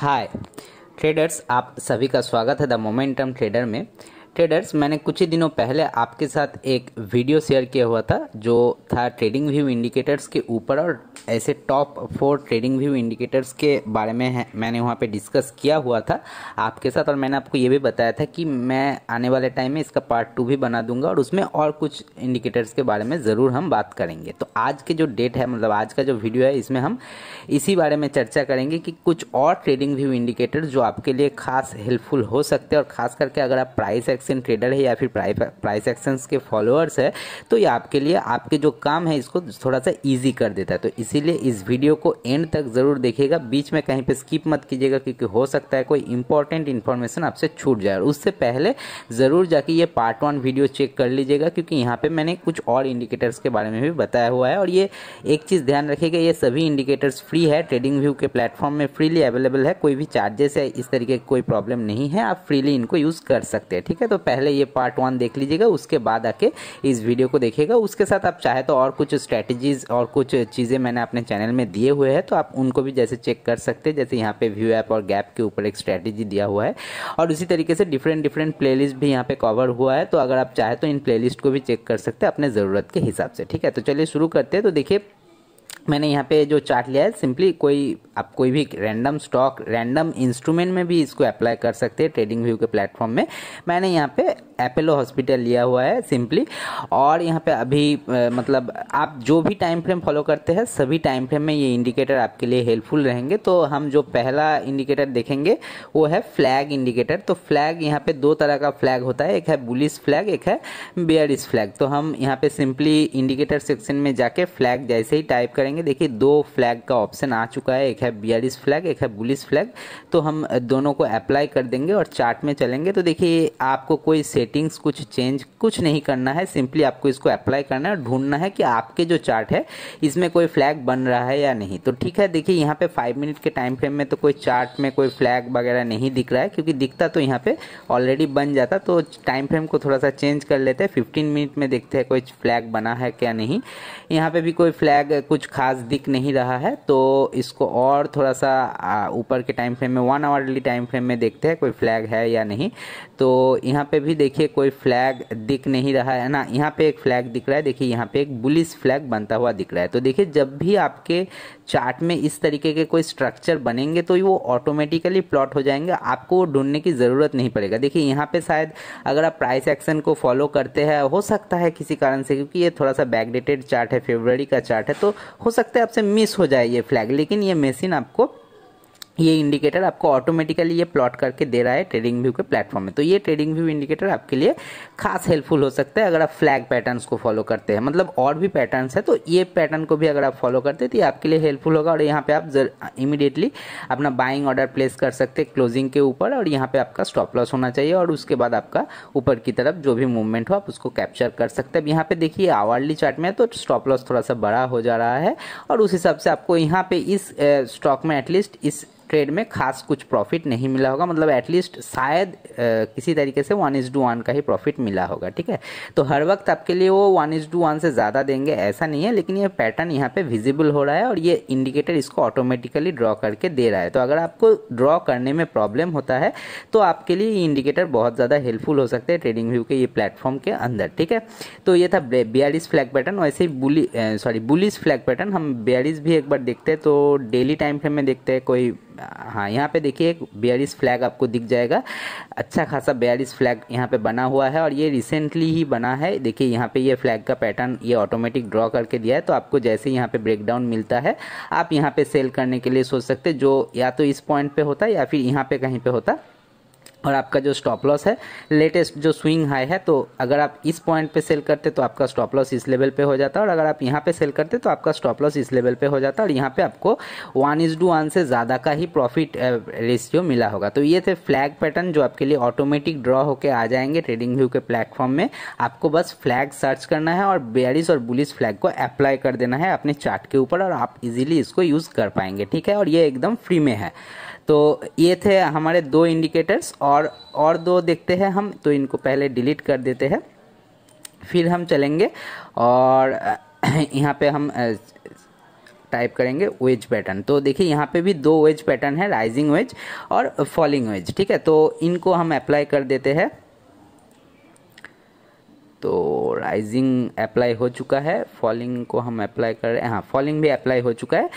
हाय traders आप सभी का स्वागत है द मोमेंटम ट्रेडर में ट्रेडर्स मैंने कुछ ही दिनों पहले आपके साथ एक वीडियो शेयर किया हुआ था जो था ट्रेडिंग व्यू इंडिकेटर्स के ऊपर और ऐसे top four trading view indicators के बारे में है, मैंने वहाँ पे डिस्कस किया हुआ था आपके साथ और मैंने आपको ये भी बताया था कि मैं आने वाले टाइम में इसका पार्ट टू भी बना दूंगा और उसमें और कुछ इंडिकेटर्स के बारे में ज़रूर हम बात करेंगे तो आज के जो डेट है मतलब आज का जो वीडियो है इसमें हम इसी बारे में चर्चा करेंगे कि कुछ और ट्रेडिंग व्यू इंडिकेटर जो आपके लिए खास हेल्पफुल हो सकते हैं और खास करके अगर आप प्राइस एक्शन ट्रेडर है या फिर प्राइस एक्शन के फॉलोअर्स है तो ये आपके लिए आपके जो काम है इसको थोड़ा सा ईजी कर देता है तो इसी इसीलिए इस वीडियो को एंड तक ज़रूर देखिएगा बीच में कहीं पे स्किप मत कीजिएगा क्योंकि हो सकता है कोई इंपॉर्टेंट इन्फॉर्मेशन आपसे छूट जाए उससे पहले ज़रूर जाके ये पार्ट वन वीडियो चेक कर लीजिएगा क्योंकि यहाँ पे मैंने कुछ और इंडिकेटर्स के बारे में भी बताया हुआ है और ये एक चीज़ ध्यान रखिएगा ये सभी इंडिकेटर्स फ्री है ट्रेडिंग व्यू के प्लेटफॉर्म में फ्रीली अवेलेबल है कोई भी चार्जेस है इस तरीके की कोई प्रॉब्लम नहीं है आप फ्रीली इनको यूज़ कर सकते हैं ठीक है तो पहले ये पार्ट वन देख लीजिएगा उसके बाद आके इस वीडियो को देखिएगा उसके साथ आप चाहे तो और कुछ स्ट्रैटेजीज और कुछ चीज़ें मैंने मैंने अपने चैनल में दिए हुए हैं तो आप उनको भी जैसे चेक कर सकते हैं जैसे यहाँ पे व्यू ऐप और गैप के ऊपर एक स्ट्रैटेजी दिया हुआ है और उसी तरीके से डिफरेंट डिफरेंट प्लेलिस्ट भी यहाँ पे कवर हुआ है तो अगर आप चाहे तो इन प्लेलिस्ट को भी चेक कर सकते हैं अपने ज़रूरत के हिसाब से ठीक है तो चलिए शुरू करते हैं तो देखिए मैंने यहाँ पे जो चार्ट लिया है सिंपली कोई आप कोई भी रैंडम स्टॉक रैंडम इंस्ट्रूमेंट में भी इसको अप्लाई कर सकते हैं ट्रेडिंग व्यू के प्लेटफॉर्म में मैंने यहाँ पे अपेलो हॉस्पिटल लिया हुआ है सिंपली और यहाँ पे अभी मतलब आप जो भी टाइम फ्रेम फॉलो करते हैं सभी टाइम फ्रेम में ये इंडिकेटर आपके लिए हेल्पफुल रहेंगे तो हम जो पहला इंडिकेटर देखेंगे वो है फ्लैग इंडिकेटर तो फ्लैग यहाँ पे दो तरह का फ्लैग होता है एक है बुलिस फ्लैग एक है बियरिस फ्लैग तो हम यहाँ पे सिंपली इंडिकेटर सेक्शन में जाके फ्लैग जैसे ही टाइप करेंगे देखिए दो फ्लैग का ऑप्शन आ चुका है एक है बियरिस फ्लैग एक है बुलिस फ्लैग तो हम दोनों को अप्लाई कर देंगे और चार्ट में चलेंगे तो देखिए आपको कोई सेट सेटिंग्स कुछ चेंज कुछ नहीं करना है सिंपली आपको इसको अप्लाई करना है और ढूंढना है कि आपके जो चार्ट है इसमें कोई फ्लैग बन रहा है या नहीं तो ठीक है देखिए यहाँ पे फाइव मिनट के टाइम फ्रेम में तो कोई चार्ट में कोई फ्लैग वगैरह नहीं दिख रहा है क्योंकि दिखता तो यहाँ पे ऑलरेडी बन जाता तो टाइम फ्रेम को थोड़ा सा चेंज कर लेते हैं फिफ्टीन मिनट में देखते हैं कोई फ्लैग बना है क्या नहीं यहाँ पे भी कोई फ्लैग कुछ खास दिख नहीं रहा है तो इसको और थोड़ा सा ऊपर के टाइम फ्रेम में वन आवरली टाइम फ्रेम में देखते हैं कोई फ्लैग है या नहीं तो यहाँ पे भी देखिए कोई फ्लैग दिख नहीं रहा है ना यहाँ पे एक फ्लैग दिख रहा है देखिए यहाँ पे एक बुलिस फ्लैग बनता हुआ दिख रहा है तो देखिए जब भी आपके चार्ट में इस तरीके के कोई स्ट्रक्चर बनेंगे तो वो ऑटोमेटिकली प्लॉट हो जाएंगे आपको वो ढूंढने की ज़रूरत नहीं पड़ेगा देखिए यहाँ पे शायद अगर आप प्राइस एक्शन को फॉलो करते हैं हो सकता है किसी कारण से क्योंकि ये थोड़ा सा बैकडेटेड चार्ट है फेबररी का चार्ट है तो हो सकता है आपसे मिस हो जाए ये फ्लैग लेकिन ये मशीन आपको ये इंडिकेटर आपको ऑटोमेटिकली ये प्लॉट करके दे रहा है ट्रेडिंग व्यू के प्लेटफॉर्म में तो ये ट्रेडिंग व्यू इंडिकेटर आपके लिए खास हेल्पफुल हो सकता है अगर आप फ्लैग पैटर्न्स को फॉलो करते हैं मतलब और भी पैटर्न्स है तो ये पैटर्न को भी अगर आप फॉलो करते हैं तो ये आपके लिए हेल्पफुल होगा और यहाँ पे आप इमीडिएटली अपना बाइंग ऑर्डर प्लेस कर सकते हैं क्लोजिंग के ऊपर और यहाँ पे आपका स्टॉप लॉस होना चाहिए और उसके बाद आपका ऊपर की तरफ जो भी मूवमेंट हो आप उसको कैप्चर कर सकते हैं अब यहाँ पे देखिए आवर्ली चार्ट में तो स्टॉप लॉस थोड़ा सा बड़ा हो जा रहा है और उस हिसाब से आपको यहाँ पे इस स्टॉक में एटलीस्ट इस ट्रेड में खास कुछ प्रॉफिट नहीं मिला होगा मतलब एटलीस्ट शायद किसी तरीके से वन इज टू वन का ही प्रॉफिट मिला होगा ठीक है तो हर वक्त आपके लिए वो वन इज टू वन से ज़्यादा देंगे ऐसा नहीं है लेकिन ये पैटर्न यहाँ पे विजिबल हो रहा है और ये इंडिकेटर इसको ऑटोमेटिकली ड्रॉ करके दे रहा है तो अगर आपको ड्रॉ करने में प्रॉब्लम होता है तो आपके लिए ये इंडिकेटर बहुत ज़्यादा हेल्पफुल हो सकते हैं ट्रेडिंग व्यू के ये प्लेटफॉर्म के अंदर ठीक है तो ये था बियालीस फ्लैग पैटर्न वैसे ही bully sorry bullish flag pattern हम बियालीस भी एक बार देखते हैं तो डेली टाइम फ्रेम में देखते हैं कोई हाँ यहाँ पे देखिए एक बेयरिस फ्लैग आपको दिख जाएगा अच्छा खासा बेयरिस फ्लैग यहाँ पे बना हुआ है और ये रिसेंटली ही बना है देखिए यहाँ पे ये फ्लैग का पैटर्न ये ऑटोमेटिक ड्रॉ करके दिया है तो आपको जैसे यहाँ पे ब्रेकडाउन मिलता है आप यहाँ पे सेल करने के लिए सोच सकते जो या तो इस पॉइंट पे होता या फिर यहाँ पे कहीं पे होता और आपका जो स्टॉप लॉस है लेटेस्ट जो स्विंग हाई है तो अगर आप इस पॉइंट पे सेल करते तो आपका स्टॉप लॉस इस लेवल पे हो जाता और अगर आप यहाँ पे सेल करते तो आपका स्टॉप लॉस इस लेवल पे हो जाता और यहाँ पे आपको वन इज डू वन से ज़्यादा का ही प्रॉफिट रेशियो मिला होगा तो ये थे फ्लैग पैटर्न जो आपके लिए ऑटोमेटिक ड्रॉ होकर आ जाएंगे ट्रेडिंग व्यू के प्लेटफॉर्म में आपको बस फ्लैग सर्च करना है और बेरिस और बुलिस फ्लैग को अप्लाई कर देना है अपने चार्ट के ऊपर और आप इजिली इसको यूज़ कर पाएंगे ठीक है और ये एकदम फ्री में है तो ये थे हमारे दो इंडिकेटर्स और और दो देखते हैं हम तो इनको पहले डिलीट कर देते हैं फिर हम चलेंगे और यहाँ पे हम टाइप करेंगे वेज पैटर्न तो देखिए यहाँ पे भी दो वेज पैटर्न है राइजिंग वेज और फॉलिंग वेज ठीक है तो इनको हम अप्लाई कर देते हैं तो राइजिंग अप्लाई हो चुका है फॉलिंग को हम अप्लाई कर रहे हैं हाँ फॉलिंग भी अप्लाई हो चुका है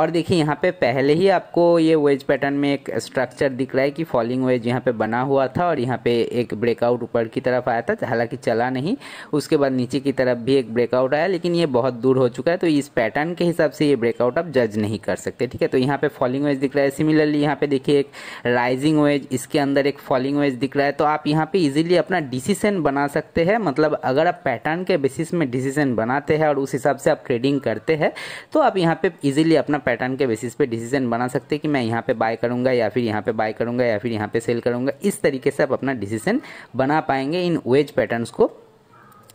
और देखिए यहाँ पे पहले ही आपको ये वेज पैटर्न में एक स्ट्रक्चर दिख रहा है कि फॉलिंग वेज यहाँ पे बना हुआ था और यहाँ पे एक ब्रेकआउट ऊपर की तरफ आया था हालांकि चला नहीं उसके बाद नीचे की तरफ भी एक ब्रेकआउट आया लेकिन ये बहुत दूर हो चुका है तो इस पैटर्न के हिसाब से ये ब्रेकआउट आप जज नहीं कर सकते ठीक है तो यहाँ पे फॉलिंग वेज दिख रहा है सिमिलरली यहाँ पे देखिए एक राइजिंग वेज इसके अंदर एक फॉलिंग वेज दिख रहा है तो आप यहाँ पे इजिली अपना डिसीजन बना सकते हैं मतलब अगर आप पैटर्न के बेसिस में डिसीजन बनाते हैं और उस हिसाब से आप ट्रेडिंग करते हैं तो आप यहाँ पे इजीली अपना पैटर्न के बेसिस पे डिसीजन बना सकते हैं कि मैं यहाँ पे बाय करूँगा या फिर यहाँ पे बाय करूँगा या फिर यहाँ पे सेल करूँगा इस तरीके से आप अपना डिसीजन बना पाएंगे इन वेज पैटर्न को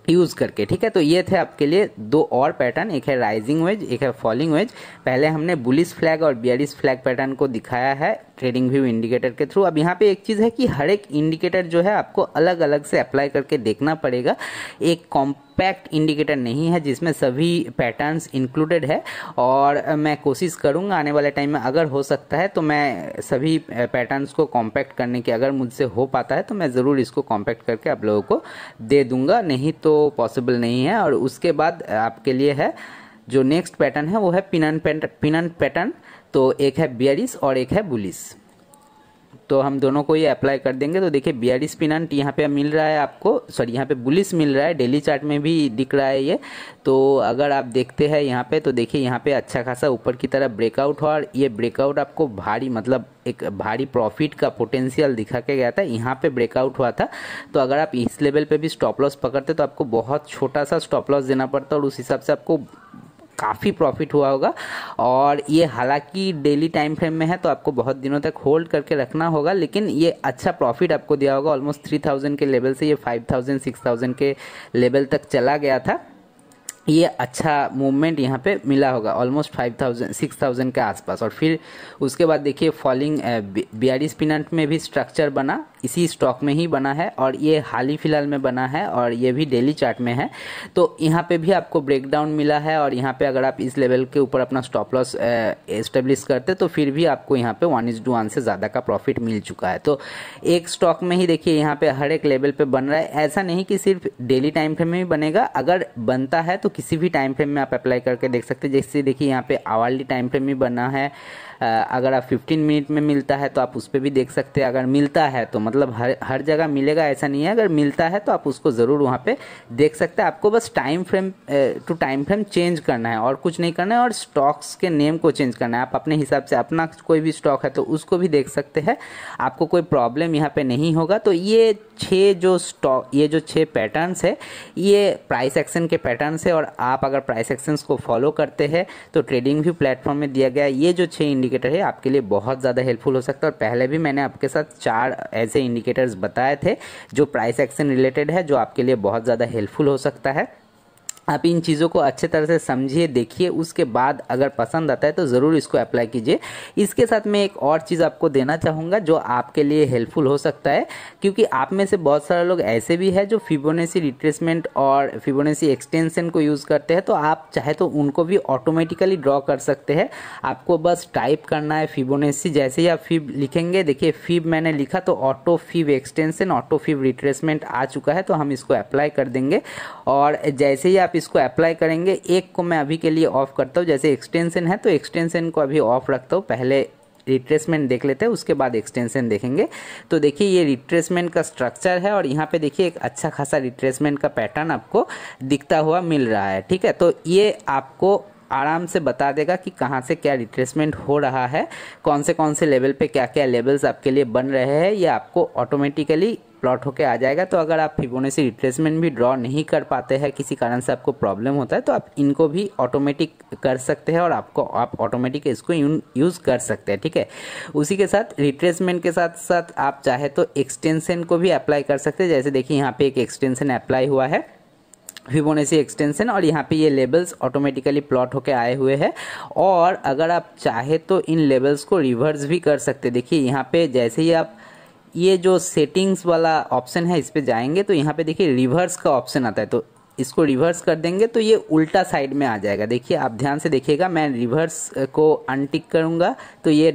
यूज़ करके ठीक है तो ये थे आपके लिए दो और पैटर्न एक है राइजिंग वेज एक है फॉलिंग वेज पहले हमने बुलिस फ्लैग और बियरिस फ्लैग पैटर्न को दिखाया है ट्रेडिंग व्यू इंडिकेटर के थ्रू अब यहाँ पे एक चीज़ है कि हर एक इंडिकेटर जो है आपको अलग अलग से अप्लाई करके देखना पड़ेगा एक कॉम्पैक्ट इंडिकेटर नहीं है जिसमें सभी पैटर्न्स इंक्लूडेड है और मैं कोशिश करूँगा आने वाले टाइम में अगर हो सकता है तो मैं सभी पैटर्न्स को कॉम्पैक्ट करने की अगर मुझसे हो पाता है तो मैं ज़रूर इसको कॉम्पैक्ट करके आप लोगों को दे दूँगा नहीं तो पॉसिबल नहीं है और उसके बाद आपके लिए है जो नेक्स्ट पैटर्न है वो है पिनन पैटर्न पिनन पैटर्न तो एक है बियरिस और एक है बुलिस तो हम दोनों को ये अप्लाई कर देंगे तो देखिए बियरिस पिनंट यहाँ पे मिल रहा है आपको सॉरी यहाँ पे बुलिस मिल रहा है डेली चार्ट में भी दिख रहा है ये तो अगर आप देखते हैं यहाँ पे तो देखिए यहाँ पे अच्छा खासा ऊपर की तरफ ब्रेकआउट हुआ और ये ब्रेकआउट आपको भारी मतलब एक भारी प्रॉफिट का पोटेंशियल दिखा के गया था यहाँ पे ब्रेकआउट हुआ था तो अगर आप इस लेवल पे भी स्टॉप लॉस पकड़ते तो आपको बहुत छोटा सा स्टॉप लॉस देना पड़ता और उस हिसाब से आपको काफ़ी प्रॉफिट हुआ होगा और ये हालांकि डेली टाइम फ्रेम में है तो आपको बहुत दिनों तक होल्ड करके रखना होगा लेकिन ये अच्छा प्रॉफिट आपको दिया होगा ऑलमोस्ट थ्री थाउजेंड के लेवल से ये फाइव थाउजेंड सिक्स थाउजेंड के लेवल तक चला गया था ये अच्छा मूवमेंट यहाँ पे मिला होगा almost five thousand six thousand के आसपास और फिर उसके बाद देखिए फॉलिंग बियारी स्पिनट में भी स्ट्रक्चर बना इसी स्टॉक में ही बना है और ये हाल ही फिलहाल में बना है और ये भी डेली चार्ट में है तो यहाँ पे भी आपको ब्रेकडाउन मिला है और यहाँ पे अगर आप इस लेवल के ऊपर अपना स्टॉप लॉस एस्टेब्लिश करते तो फिर भी आपको यहाँ पे वन इज टू वन से ज़्यादा का प्रॉफिट मिल चुका है तो एक स्टॉक में ही देखिए यहाँ पे हर एक लेवल पर बन रहा है ऐसा नहीं कि सिर्फ डेली टाइम फ्रेम में ही बनेगा अगर बनता है तो किसी भी टाइम फ्रेम में आप अप्लाई करके देख सकते जैसे देखिए यहाँ पे आवर्ली टाइम फ्रेम भी बना है अगर आप फिफ्टीन मिनट में मिलता है तो आप उस पर भी देख सकते हैं अगर मिलता है तो मतलब हर हर जगह मिलेगा ऐसा नहीं है अगर मिलता है तो आप उसको ज़रूर वहाँ पे देख सकते हैं आपको बस time frame to time frame change करना है और कुछ नहीं करना है और स्टॉक्स के नेम को चेंज करना है आप अपने हिसाब से अपना कोई भी स्टॉक है तो उसको भी देख सकते हैं आपको कोई प्रॉब्लम यहाँ पर नहीं होगा तो ये छः जो स्टॉक ये जो छः पैटर्नस है ये प्राइस एक्शन के पैटर्नस है और आप अगर प्राइस एक्शंस को फॉलो करते हैं तो ट्रेडिंग भी प्लेटफॉर्म में दिया गया ये जो छः इंडिकेटर है आपके लिए बहुत ज़्यादा हेल्पफुल हो सकता है और पहले भी मैंने आपके साथ चार ऐसे इंडिकेटर्स बताए थे जो प्राइस एक्शन रिलेटेड है जो आपके लिए बहुत ज़्यादा हेल्पफुल हो सकता है आप इन चीज़ों को अच्छे तरह से समझिए देखिए उसके बाद अगर पसंद आता है तो ज़रूर इसको अप्लाई कीजिए इसके साथ मैं एक और चीज़ आपको देना चाहूँगा जो आपके लिए हेल्पफुल हो सकता है क्योंकि आप में से बहुत सारे लोग ऐसे भी हैं जो फिबोनेसी रिट्रेसमेंट और फिबोनेसी एक्सटेंशन को यूज़ करते हैं तो आप चाहे तो उनको भी ऑटोमेटिकली ड्रॉ कर सकते हैं आपको बस टाइप करना है फिबोनेसी जैसे ही आप फिब लिखेंगे देखिए फिब मैंने लिखा तो auto fib extension auto fib retracement आ चुका है तो हम इसको अप्लाई कर देंगे और जैसे ही आप इसको अप्लाई करेंगे एक को मैं अभी के लिए ऑफ करता हूँ जैसे एक्सटेंशन है तो एक्सटेंशन को अभी ऑफ रखता हूँ पहले रिट्रेसमेंट देख लेते हैं उसके बाद एक्सटेंशन देखेंगे तो देखिए ये रिट्रेसमेंट का स्ट्रक्चर है और यहाँ पे देखिए एक अच्छा खासा रिट्रेसमेंट का पैटर्न आपको दिखता हुआ मिल रहा है ठीक है तो ये आपको आराम से बता देगा कि कहाँ से क्या रिट्रेसमेंट हो रहा है कौन से कौन से लेवल पे क्या क्या लेवल्स आपके लिए बन रहे हैं ये आपको ऑटोमेटिकली प्लॉट होकर आ जाएगा तो अगर आप फिबोनेसी रिप्लेसमेंट भी ड्रॉ नहीं कर पाते हैं किसी कारण से आपको प्रॉब्लम होता है तो आप इनको भी ऑटोमेटिक कर सकते हैं और आपको आप ऑटोमेटिक इसको यूज़ कर सकते हैं ठीक है उसी के साथ रिट्रेसमेंट के साथ साथ आप चाहे तो एक्सटेंसन को भी अप्लाई कर सकते हैं जैसे देखिए यहाँ पे एक एक्सटेंसन अप्लाई हुआ है फिबोनेसी एक्सटेंशन और यहाँ पे ये लेबल्स ऑटोमेटिकली प्लॉट होके आए हुए हैं और अगर आप चाहे तो इन लेबल्स को रिवर्स भी कर सकते देखिए यहाँ पे जैसे ही आप ये जो सेटिंग्स वाला ऑप्शन है इस पर जाएंगे तो यहाँ पे देखिए रिवर्स का ऑप्शन आता है तो इसको रिवर्स कर देंगे तो ये उल्टा साइड में आ जाएगा देखिए आप ध्यान से देखिएगा मैं रिवर्स को अनटिक करूँगा तो ये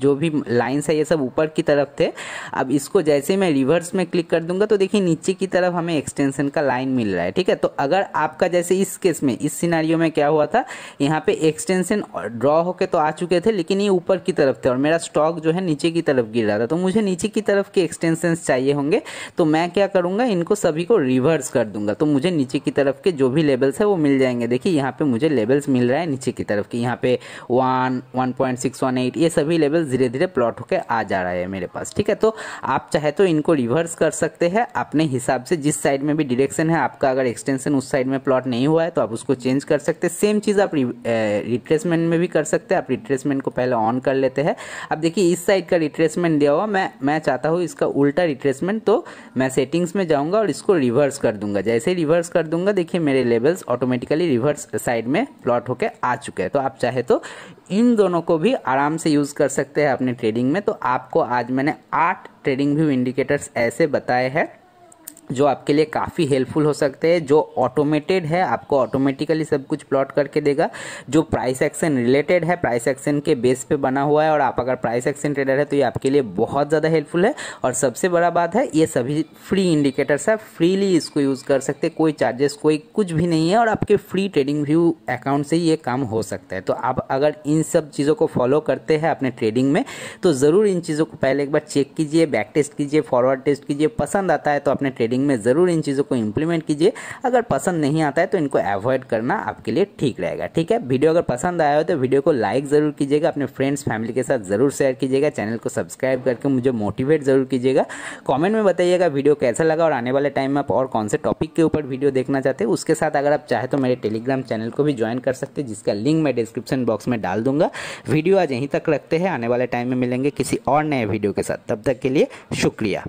जो भी लाइन्स है ये सब ऊपर की तरफ थे अब इसको जैसे मैं रिवर्स में क्लिक कर दूंगा तो देखिए नीचे की तरफ हमें एक्सटेंशन का लाइन मिल रहा है ठीक है तो अगर आपका जैसे इस केस में इस सीनारियो में क्या हुआ था यहाँ पे एक्सटेंशन ड्रॉ होके तो आ चुके थे लेकिन ये ऊपर की तरफ थे और मेरा स्टॉक जो है नीचे की तरफ गिर रहा था तो मुझे नीचे की तरफ के एक्सटेंशन चाहिए होंगे तो मैं क्या करूँगा इनको सभी को रिवर्स कर दूंगा तो मुझे नीचे की तरफ के जो भी लेवल्स है वो मिल जाएंगे देखिए यहाँ पे मुझे लेवल्स मिल रहा है नीचे की तरफ के यहाँ पे one one point six one eight ये सभी लेबल्स धीरे धीरे प्लॉट होकर आ जा रहा है मेरे पास ठीक है तो आप चाहे तो इनको रिवर्स कर सकते हैं अपने हिसाब से जिस साइड में भी डिरेक्शन है आपका अगर एक्सटेंशन उस साइड में प्लॉट नहीं हुआ है तो आप उसको चेंज कर सकते हैं सेम चीज़ आप रिट्रेसमेंट में भी कर सकते हैं आप रिट्रेसमेंट को पहले ऑन कर लेते हैं अब देखिए इस साइड का रिट्रेसमेंट दिया हुआ मैं मैं चाहता हूँ इसका उल्टा रिट्रेसमेंट तो मैं सेटिंग्स में जाऊँगा और इसको रिवर्स कर दूंगा जैसे रिवर्स कर दूंगा देखिए मेरे लेवल्स ऑटोमेटिकली रिवर्स साइड में प्लॉट होकर आ चुके हैं तो आप चाहे तो इन दोनों को भी आराम से यूज़ कर सकते हैं अपने ट्रेडिंग में तो आपको आज मैंने आठ ट्रेडिंग व्यू इंडिकेटर्स ऐसे बताए हैं जो आपके लिए काफ़ी हेल्पफुल हो सकते हैं जो ऑटोमेटेड है आपको ऑटोमेटिकली सब कुछ प्लॉट करके देगा जो प्राइस एक्शन रिलेटेड है प्राइस एक्शन के बेस पे बना हुआ है और आप अगर प्राइस एक्शन ट्रेडर है तो ये आपके लिए बहुत ज़्यादा हेल्पफुल है और सबसे बड़ा बात है ये सभी फ्री इंडिकेटर्स है फ्रीली इसको यूज़ कर सकते कोई चार्जेस कोई कुछ भी नहीं है और आपके फ्री ट्रेडिंग व्यू अकाउंट से ये काम हो सकता है तो आप अगर इन सब चीज़ों को फॉलो करते हैं अपने ट्रेडिंग में तो ज़रूर इन चीज़ों को पहले एक बार चेक कीजिए बैक टेस्ट कीजिए फॉरवर्ड टेस्ट कीजिए पसंद आता है तो अपने ट्रेडिंग रीडिंग में ज़रूर इन चीज़ों को इम्प्लीमेंट कीजिए अगर पसंद नहीं आता है तो इनको अवॉइड करना आपके लिए ठीक रहेगा ठीक है वीडियो अगर पसंद आया हो तो वीडियो को लाइक ज़रूर कीजिएगा अपने फ्रेंड्स फैमिली के साथ ज़रूर शेयर कीजिएगा चैनल को सब्सक्राइब करके मुझे मोटिवेट ज़रूर कीजिएगा कॉमेंट में बताइएगा वीडियो कैसा लगा और आने वाले टाइम में आप और कौन से टॉपिक के ऊपर वीडियो देखना चाहते हैं उसके साथ अगर आप चाहे तो मेरे टेलीग्राम चैनल को भी ज्वाइन कर सकते हैं जिसका लिंक मैं डिस्क्रिप्शन बॉक्स में डाल दूंगा वीडियो आज यहीं तक रखते हैं आने वाले टाइम में मिलेंगे किसी और नए वीडियो के साथ तब तक के लिए शुक्रिया